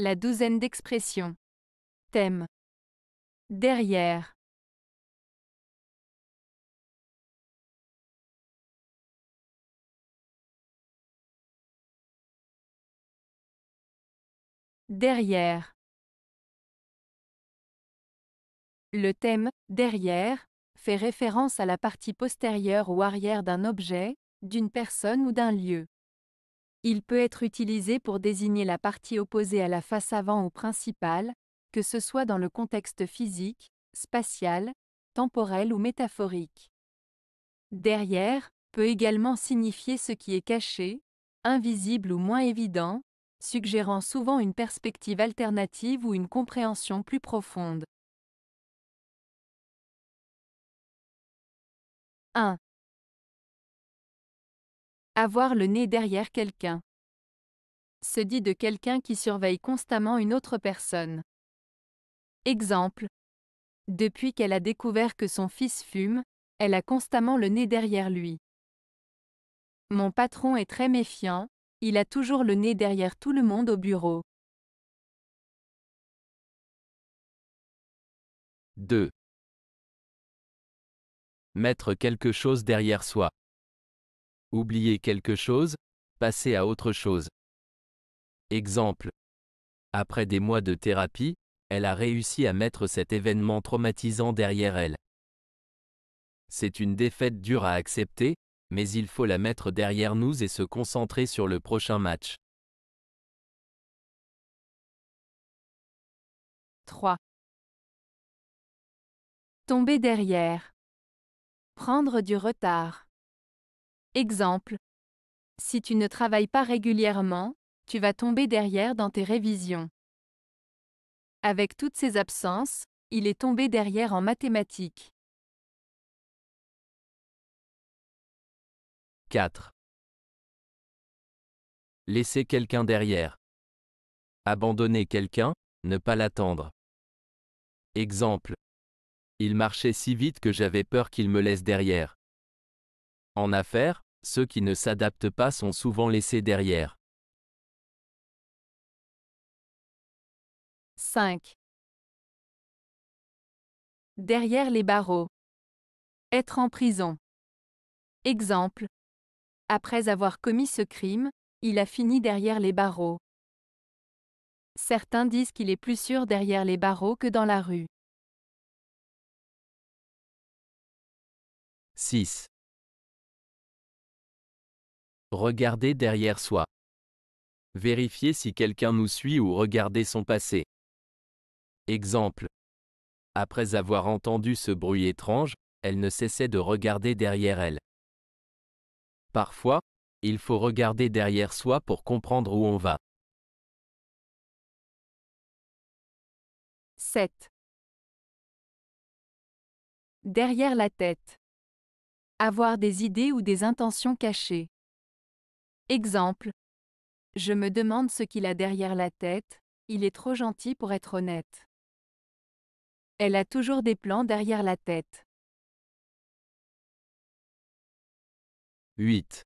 La douzaine d'expressions. Thème. Derrière. Derrière. Le thème derrière fait référence à la partie postérieure ou arrière d'un objet, d'une personne ou d'un lieu. Il peut être utilisé pour désigner la partie opposée à la face avant ou principale, que ce soit dans le contexte physique, spatial, temporel ou métaphorique. Derrière peut également signifier ce qui est caché, invisible ou moins évident, suggérant souvent une perspective alternative ou une compréhension plus profonde. 1. Avoir le nez derrière quelqu'un. Se dit de quelqu'un qui surveille constamment une autre personne. Exemple. Depuis qu'elle a découvert que son fils fume, elle a constamment le nez derrière lui. Mon patron est très méfiant, il a toujours le nez derrière tout le monde au bureau. 2. Mettre quelque chose derrière soi oublier quelque chose, passer à autre chose. Exemple. Après des mois de thérapie, elle a réussi à mettre cet événement traumatisant derrière elle. C'est une défaite dure à accepter, mais il faut la mettre derrière nous et se concentrer sur le prochain match. 3. Tomber derrière. Prendre du retard. Exemple. Si tu ne travailles pas régulièrement, tu vas tomber derrière dans tes révisions. Avec toutes ses absences, il est tombé derrière en mathématiques. 4. Laisser quelqu'un derrière. Abandonner quelqu'un, ne pas l'attendre. Exemple. Il marchait si vite que j'avais peur qu'il me laisse derrière. En affaires, ceux qui ne s'adaptent pas sont souvent laissés derrière. 5. Derrière les barreaux. Être en prison. Exemple. Après avoir commis ce crime, il a fini derrière les barreaux. Certains disent qu'il est plus sûr derrière les barreaux que dans la rue. 6. Regarder derrière soi. Vérifier si quelqu'un nous suit ou regarder son passé. Exemple. Après avoir entendu ce bruit étrange, elle ne cessait de regarder derrière elle. Parfois, il faut regarder derrière soi pour comprendre où on va. 7. Derrière la tête. Avoir des idées ou des intentions cachées. Exemple. Je me demande ce qu'il a derrière la tête, il est trop gentil pour être honnête. Elle a toujours des plans derrière la tête. 8.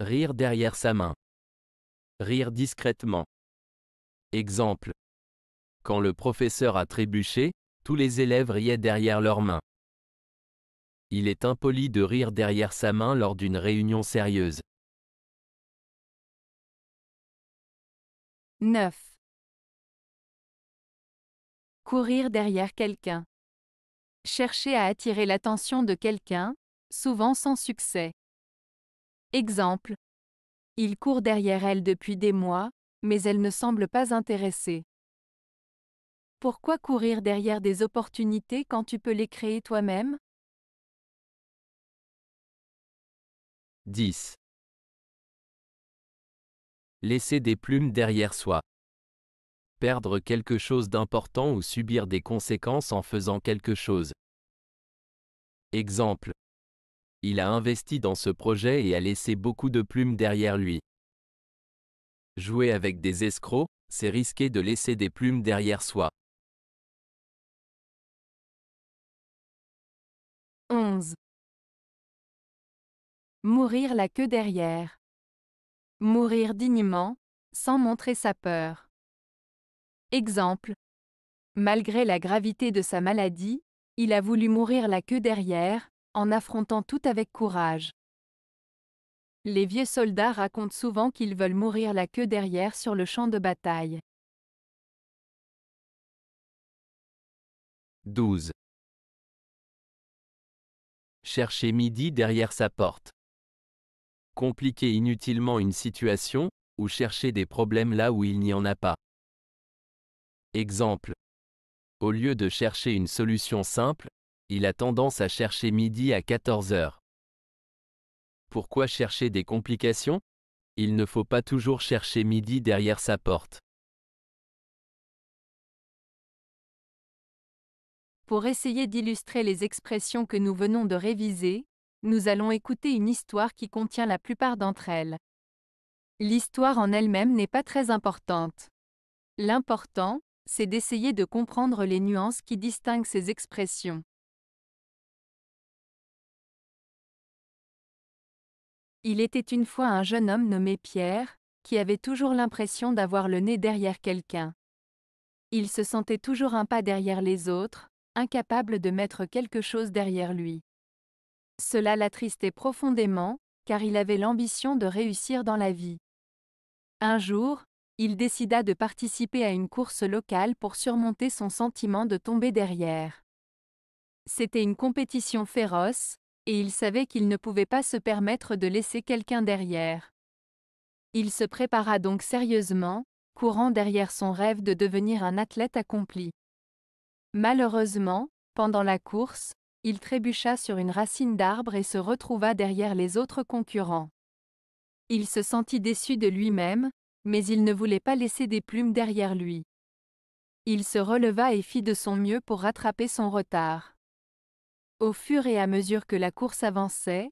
Rire derrière sa main. Rire discrètement. Exemple. Quand le professeur a trébuché, tous les élèves riaient derrière leurs mains. Il est impoli de rire derrière sa main lors d'une réunion sérieuse. 9. Courir derrière quelqu'un. Chercher à attirer l'attention de quelqu'un, souvent sans succès. Exemple. Il court derrière elle depuis des mois, mais elle ne semble pas intéressée. Pourquoi courir derrière des opportunités quand tu peux les créer toi-même 10. Laisser des plumes derrière soi. Perdre quelque chose d'important ou subir des conséquences en faisant quelque chose. Exemple. Il a investi dans ce projet et a laissé beaucoup de plumes derrière lui. Jouer avec des escrocs, c'est risquer de laisser des plumes derrière soi. 11. Mourir la queue derrière. Mourir dignement, sans montrer sa peur. Exemple. Malgré la gravité de sa maladie, il a voulu mourir la queue derrière, en affrontant tout avec courage. Les vieux soldats racontent souvent qu'ils veulent mourir la queue derrière sur le champ de bataille. 12. Chercher midi derrière sa porte compliquer inutilement une situation, ou chercher des problèmes là où il n'y en a pas. Exemple. Au lieu de chercher une solution simple, il a tendance à chercher midi à 14 heures. Pourquoi chercher des complications Il ne faut pas toujours chercher midi derrière sa porte. Pour essayer d'illustrer les expressions que nous venons de réviser, nous allons écouter une histoire qui contient la plupart d'entre elles. L'histoire en elle-même n'est pas très importante. L'important, c'est d'essayer de comprendre les nuances qui distinguent ces expressions. Il était une fois un jeune homme nommé Pierre, qui avait toujours l'impression d'avoir le nez derrière quelqu'un. Il se sentait toujours un pas derrière les autres, incapable de mettre quelque chose derrière lui. Cela l'attristait profondément, car il avait l'ambition de réussir dans la vie. Un jour, il décida de participer à une course locale pour surmonter son sentiment de tomber derrière. C'était une compétition féroce, et il savait qu'il ne pouvait pas se permettre de laisser quelqu'un derrière. Il se prépara donc sérieusement, courant derrière son rêve de devenir un athlète accompli. Malheureusement, pendant la course, il trébucha sur une racine d'arbre et se retrouva derrière les autres concurrents. Il se sentit déçu de lui-même, mais il ne voulait pas laisser des plumes derrière lui. Il se releva et fit de son mieux pour rattraper son retard. Au fur et à mesure que la course avançait,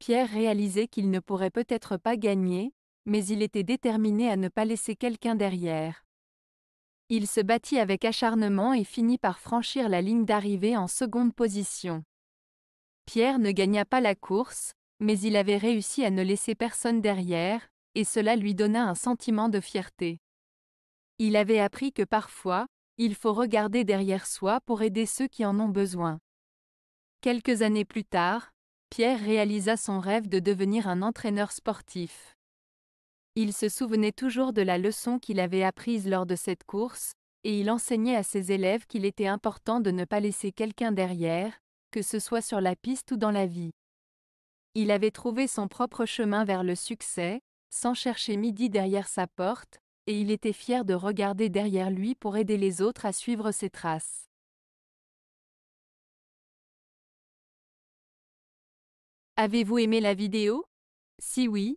Pierre réalisait qu'il ne pourrait peut-être pas gagner, mais il était déterminé à ne pas laisser quelqu'un derrière. Il se battit avec acharnement et finit par franchir la ligne d'arrivée en seconde position. Pierre ne gagna pas la course, mais il avait réussi à ne laisser personne derrière, et cela lui donna un sentiment de fierté. Il avait appris que parfois, il faut regarder derrière soi pour aider ceux qui en ont besoin. Quelques années plus tard, Pierre réalisa son rêve de devenir un entraîneur sportif. Il se souvenait toujours de la leçon qu'il avait apprise lors de cette course, et il enseignait à ses élèves qu'il était important de ne pas laisser quelqu'un derrière, que ce soit sur la piste ou dans la vie. Il avait trouvé son propre chemin vers le succès, sans chercher midi derrière sa porte, et il était fier de regarder derrière lui pour aider les autres à suivre ses traces. Avez-vous aimé la vidéo Si oui,